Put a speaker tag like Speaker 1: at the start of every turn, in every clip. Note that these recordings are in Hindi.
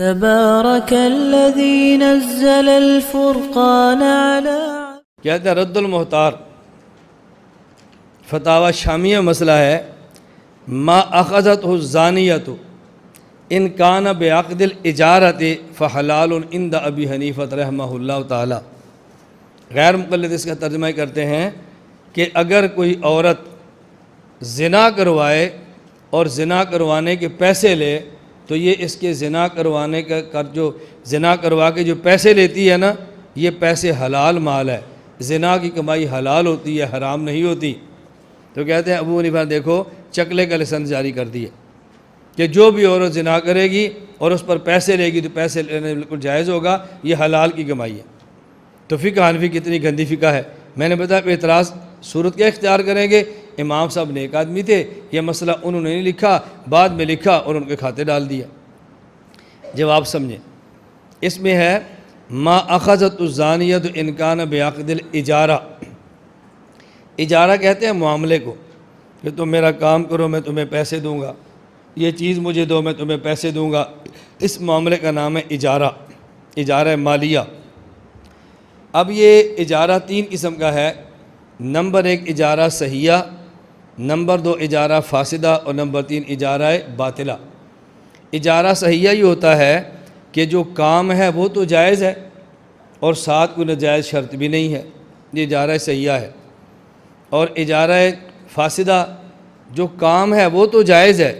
Speaker 1: कहते हैं फतावा शामिया मसला है मा अखजत इन कान बेअदिल इजारत फ़हलाल इंद अबी हनीफ़त रहमल्ला तैर मुकलद इसका तर्जमा करते हैं कि अगर कोई औरत जना करवाए और जना करवाने के पैसे ले तो ये इसके जना करवाने का कर जो जना करवा के जो पैसे लेती है ना ये पैसे हलाल माल है जना की कमाई हलाल होती है हराम नहीं होती तो कहते हैं अबू निफा देखो चकले का लसन जारी कर दिए कि जो भी औरत जना करेगी और उस पर पैसे लेगी तो पैसे लेने बिल्कुल जायज़ होगा ये हलाल की कमाई है तो फ़िका हनफी कितनी गंदी फ़िका है मैंने बताया एतराज़ सूरत क्या इख्तियार करेंगे इमाम साहब नेक आदमी थे यह मसला उन्होंने नहीं लिखा बाद में लिखा और उनके खाते डाल दिया जवाब समझें इसमें है मा उजानियत इनकान बेक़दिल इजारा इजारा कहते हैं मामले को कि तुम मेरा काम करो मैं तुम्हें पैसे दूंगा ये चीज़ मुझे दो मैं तुम्हें पैसे दूंगा इस मामले का नाम है इजारा इजारा मालिया अब ये इजारा तीन किस्म का है नंबर एक इजारा सहिया नंबर दो इजारा फासदा और नंबर तीन इजारा बातिला इजारा सहिया ही होता है कि जो काम है वो तो जायज़ है और साथ कोई नजायज़ शर्त भी नहीं है ये इजारा सहिया है और इजारा फासदा जो काम है वो तो जायज़ है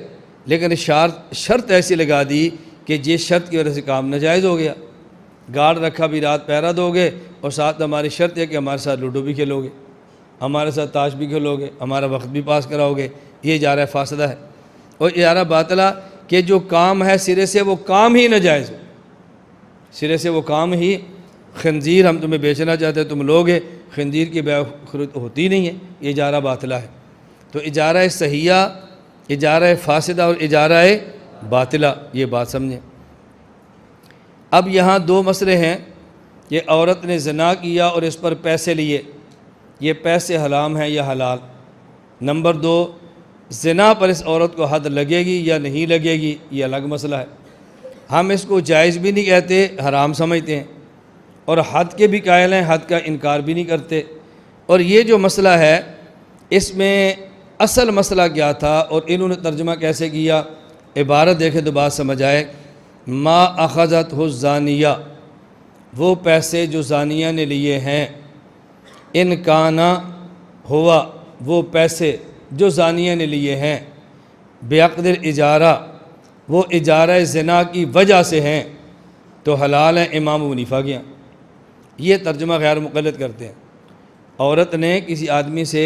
Speaker 1: लेकिन शर्त शर्त ऐसी लगा दी कि जिस शर्त की वजह से काम नाजायज़ हो गया गार्ड रखा भी रात पैरा दोगे और साथ हमारी शर्त है कि हमारे साथ लूडो भी खेलोगे हमारे साथ ताश भी खेलोगे हमारा वक्त भी पास कराओगे ये जा रहा है फासदा है और इजारा बातला कि जो काम है सिरे से वो काम ही नाजायज़ हो सिरे से वो काम ही खंजीर हम तुम्हें बेचना चाहते हैं तुम लोगे खंजीर की बेखरत होती नहीं है ये रहा बातला है तो इजारा सहिया इजारा फासदा और इजारा बातला ये बात समझें अब यहाँ दो मसले हैं कि औरत ने जना किया और इस पर पैसे लिए ये पैसे हलाम हैं या हलाल नंबर दो जना पर इस औरत को हद लगेगी या नहीं लगेगी ये अलग मसला है हम इसको जायज़ भी नहीं कहते हराम समझते हैं और हद के भी कायल हैं हद का इनकार भी नहीं करते और ये जो मसला है इसमें असल मसला क्या था और इन्होंने तर्जमा कैसे किया इबारत देखे तो बात समझ आए माँ अखजत हो जानिया वो पैसे जो जानिया ने लिए हैं इन काना हुआ वो पैसे जो जानिया ने लिए हैं बेअदर इजारा वो इजारा जना की वजह से हैं तो हलाल हैं इमाम मुनीफ़ा के यहाँ ये तर्जमा गैर मुकलत करते हैं औरत ने किसी आदमी से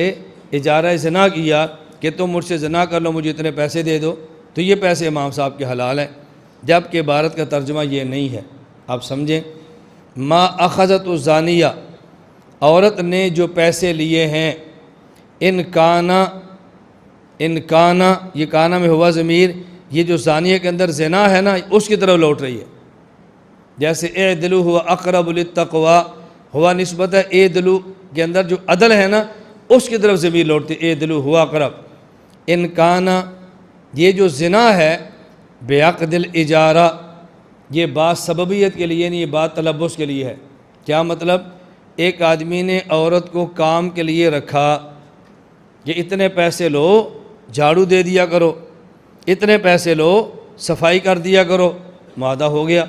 Speaker 1: इजारा जना किया कि तुम तो मुझसे जना कर लो मुझे इतने पैसे दे दो तो ये पैसे इमाम साहब के हलाल हैं जबकि भारत का तर्जमा ये नहीं है आप समझें माँ अखज़त उजानिया औरत ने जो पैसे लिए हैं इन काना इन काना ये काना में हुआ ज़मीर ये जो जानिए के अंदर जना है ना उसकी तरफ लौट रही है जैसे ए दिलु हुआ तकवा हुआ नस्बत है ए दिलू के अंदर जो अदल है ना उसकी तरफ ज़मीर लौटती ए दिलू हुआ अकरब इन काना ये जो जना है बेअ दिल इजारा ये बात सबबियत के लिए नहीं ये बात तलबस के लिए है क्या मतलब एक आदमी ने औरत को काम के लिए रखा कि इतने पैसे लो झाड़ू दे दिया करो इतने पैसे लो सफाई कर दिया करो मादा हो गया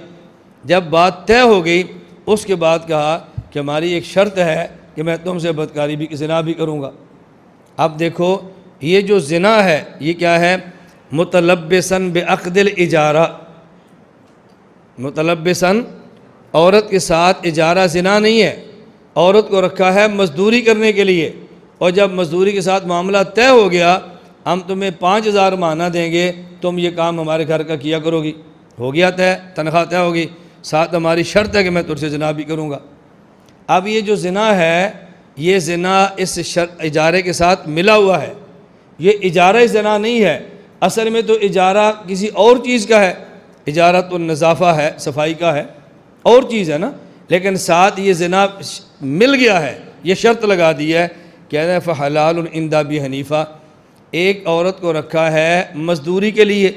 Speaker 1: जब बात तय हो गई उसके बाद कहा कि हमारी एक शर्त है कि मैं तुमसे बदकारी भी जना भी करूँगा अब देखो ये जो जना है ये क्या है मुतलबसन बेअदिल इजारा मुतलबसन औरत के साथ इजारा जना नहीं है औरत को रखा है मजदूरी करने के लिए और जब मजदूरी के साथ मामला तय हो गया हम तुम्हें पाँच हज़ार माना देंगे तुम ये काम हमारे घर का किया करोगी हो गया तय तनख्वाह तय होगी साथ हमारी शर्त है कि मैं तुझसे जना भी करूँगा अब ये जो जना है ये जना इस इजारे के साथ मिला हुआ है ये इजारा जना नहीं है असल में तो इजारा किसी और चीज़ का है इजारा तो नज़ाफ़ा है सफाई का है और चीज़ है ना लेकिन साथ ये जना मिल गया है ये शर्त लगा दी है कह रहे फ़लाल इंदा भी हनीफ़ा एक औरत को रखा है मज़दूरी के लिए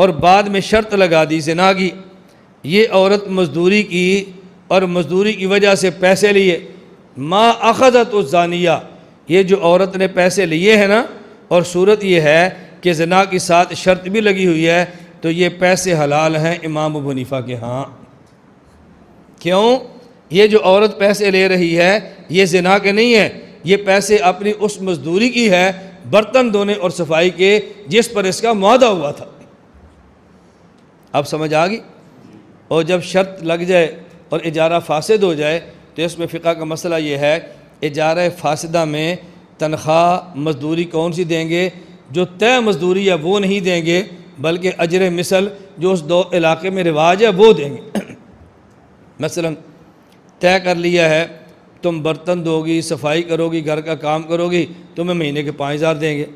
Speaker 1: और बाद में शर्त लगा दी जना की ये औरत मज़दूरी की और मज़दूरी की वजह से पैसे लिए माँ अखजत जानिया ये जो औरत ने पैसे लिए हैं ना और सूरत ये है कि जना के साथ शर्त भी लगी हुई है तो ये पैसे हलाल हैं इमाम हनीफ़ा के हाँ क्यों ये जो औरत पैसे ले रही है ये जिना के नहीं है ये पैसे अपनी उस मजदूरी की है बर्तन धोने और सफाई के जिस पर इसका मुआदा हुआ था अब समझ आ गई और जब शर्त लग जाए और इजारा फासद हो जाए तो इसमें फ़िका का मसला ये है इजारा फासदा में तनख्वाह मजदूरी कौन सी देंगे जो तय मजदूरी है वो नहीं देंगे बल्कि अजर मिसल जो उस दो इलाके में रिवाज है वो देंगे मसला तय कर लिया है तुम बर्तन दोगी सफाई करोगी घर का काम करोगी तुम्हें महीने के पाँच हज़ार देंगे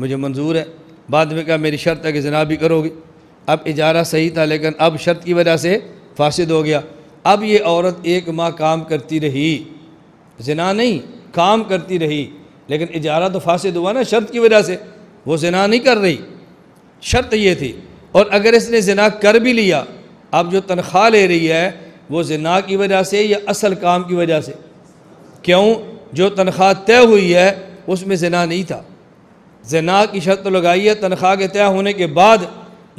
Speaker 1: मुझे मंजूर है बाद में कहा मेरी शर्त है कि जना भी करोगी अब इजारा सही था लेकिन अब शर्त की वजह से फासद हो गया अब ये औरत एक माह काम करती रही जना नहीं काम करती रही लेकिन इजारा तो फासद हुआ ना शर्त की वजह से वो जना नहीं कर रही शर्त ये थी और अगर इसने जना कर भी लिया अब जो तनख्वाह ले रही है वो जना की वजह से या असल काम की वजह से क्यों जो तनख्वाह तय हुई है उसमें जना नहीं था जना की शर्त लगाई है तनख्वाह के तय होने के बाद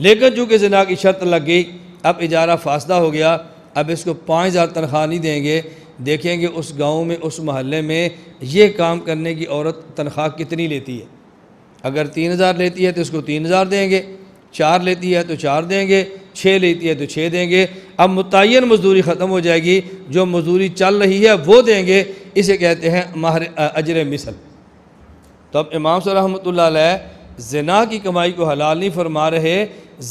Speaker 1: लेकिन चूँकि जना की शर्त लग गई अब इजारा फासदा हो गया अब इसको पाँच हज़ार तनख्वाह नहीं देंगे देखेंगे उस गांव में उस महल्ले में ये काम करने की औरत तनख्वाह कितनी लेती है अगर तीन हज़ार लेती है तो इसको तीन हज़ार देंगे चार लेती है तो चार देंगे छः लेती है तो छः देंगे अब मुतन मजदूरी ख़त्म हो जाएगी जो मजदूरी चल रही है वो देंगे इसे कहते हैं माहर अजर मिसल तो अब इमाम सरहमत जना की कमाई को हलाल नहीं फरमा रहे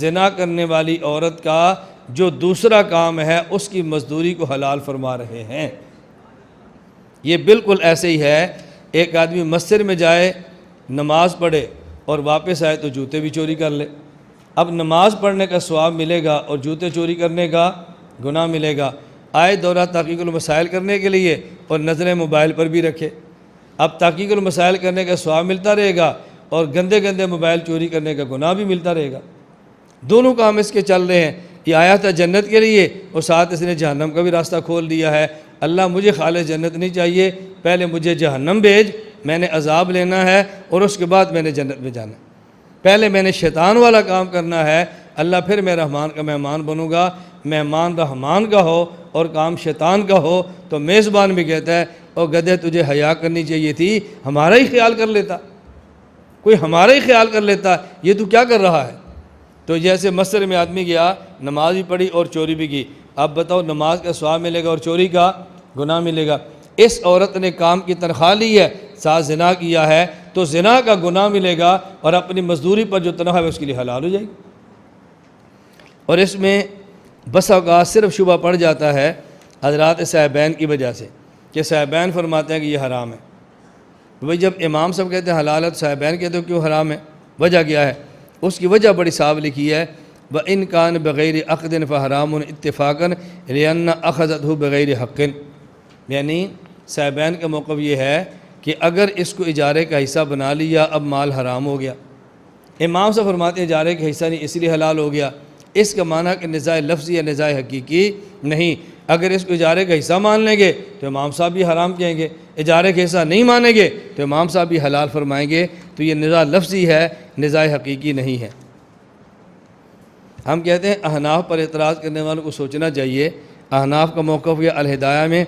Speaker 1: जना करने वाली औरत का जो दूसरा काम है उसकी मजदूरी को हलाल फरमा रहे हैं ये बिल्कुल ऐसे ही है एक आदमी मस्जिद में जाए नमाज़ पढ़े और वापस आए तो जूते भी चोरी कर ले अब नमाज़ पढ़ने का स्वाब मिलेगा और जूते चोरी करने का गुनाह मिलेगा आए दौरा तहकीकमसाइल करने के लिए और नज़रें मोबाइल पर भी रखे अब तहकीकमसाइल करने का स्वाब मिलता रहेगा और गंदे गंदे मोबाइल चोरी करने का गुनाह भी मिलता रहेगा दोनों काम इसके चल रहे हैं ये आया था जन्नत के लिए और साथ इसने जहन्नम का भी रास्ता खोल दिया है अल्लाह मुझे खाल जन्नत नहीं चाहिए पहले मुझे जहन्नम भेज मैंने अजाब लेना है और उसके बाद मैंने जन्नत में जाना पहले मैंने शैतान वाला काम करना है अल्लाह फिर मैं रहमान का मेहमान बनूँगा मेहमान रहमान का हो और काम शैतान का हो तो मेज़बान भी कहता है और गधे तुझे हया करनी चाहिए थी हमारा ही ख्याल कर लेता कोई हमारा ही ख्याल कर लेता ये तू क्या कर रहा है तो जैसे मसर में आदमी गया नमाज भी पढ़ी और चोरी भी की अब बताओ नमाज का स्वाब मिलेगा और चोरी का गुनाह मिलेगा इस औरत ने काम की तनख्वाह ली है साजना किया है तो जना का गुनाह मिलेगा और अपनी मजदूरी पर जो तनख्वाह है उसके लिए हलाल हो जाएगी और इसमें बस अवकात सिर्फ शुबा पड़ जाता है हजरात साहिबैन की वजह से कि साहिबैन फरमाते हैं कि यह हराम है भाई जब इमाम साहब कहते हैं हलाल है तो कहते हो क्यों हराम है वजह क्या है उसकी वजह बड़ी साफ लिखी है व इन कान बग़ैर अकदिन हराम इतफ़ाक़न रेन्ना अखजत बग़ैर हक़िन यानी साहिबैन का मौक़ यह है कि अगर इसको इजारे का हिस्सा बना लिया अब माल हराम हो गया इमाम से फरमाते इजारे का हिस्सा नहीं इसलिए हलाल हो गया इसका माना कि नज़ाय लफ्ज़ या नज़ाय हकीकी नहीं अगर इसको इजारे का हिस्सा मान लेंगे तो इमाम साहब भी हराम कहेंगे इजारे का हिस्सा नहीं मानेंगे तो इमाम साहब भी हलाल फरमाएंगे तो ये नज़ा लफ्ज़ी है नज़ाय हकीकी नहीं है हम कहते हैं अहनाफ पर एतराज़ करने वालों को सोचना चाहिए अहनाफ का मौक़ या अलहदाया में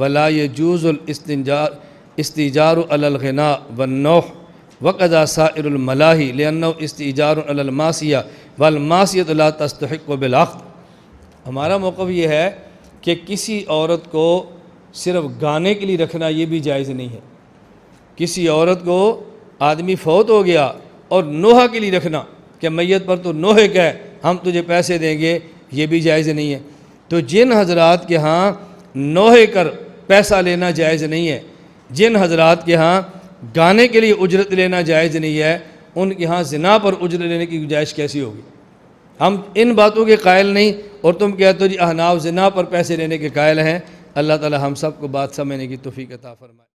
Speaker 1: भला ये जूज़ुलस्तंजार इस्तीजारगना वनौह वक़ा सारमलाही लन्नो इस्तीजारमासिया वलमासीत ला तस्तक व बिलाख्त हमारा मौक़ यह है कि किसी औरत को सिर्फ गाने के लिए रखना ये भी जायज़ नहीं है किसी औरत को आदमी फौत हो गया और नोहा के लिए रखना कि मैत पर तो नोहे कह हम तुझे पैसे देंगे ये भी जायज़ नहीं है तो जिन हजरात के यहाँ नोहे कर पैसा लेना जायज़ नहीं है जिन हजरात के यहाँ गाने के लिए उजरत लेना जायज़ नहीं है उनके यहाँ जना पर उजरत लेने की गुंजाइश कैसी होगी हम इन बातों के कायल नहीं और तुम कहते हो जी अहनाव जना पर पैसे लेने के कायल हैं अल्लाह ताला हम सबको बात समझने की तोफ़ी कता फरमाए